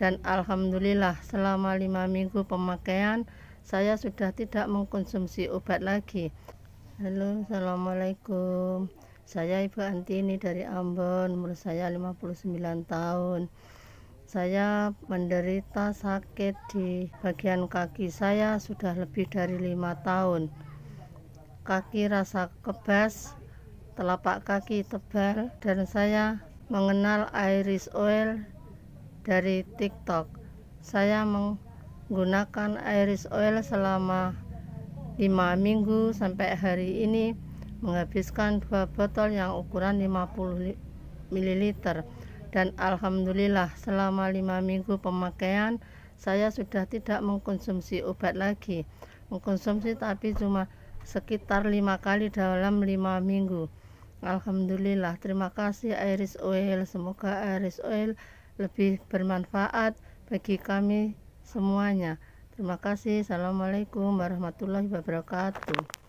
dan alhamdulillah selama lima minggu pemakaian saya sudah tidak mengkonsumsi obat lagi Halo Assalamualaikum saya Ibu Antini dari Ambon umur saya 59 tahun saya menderita sakit di bagian kaki saya sudah lebih dari lima tahun kaki rasa kebas telapak kaki tebal dan saya mengenal iris oil dari TikTok. Saya menggunakan iris oil selama 5 minggu sampai hari ini menghabiskan dua botol yang ukuran 50 ml dan alhamdulillah selama 5 minggu pemakaian saya sudah tidak mengkonsumsi obat lagi. Mengkonsumsi tapi cuma sekitar lima kali dalam lima minggu. Alhamdulillah, terima kasih Iris Oil. Semoga Iris Oil lebih bermanfaat bagi kami semuanya. Terima kasih. Assalamualaikum warahmatullahi wabarakatuh.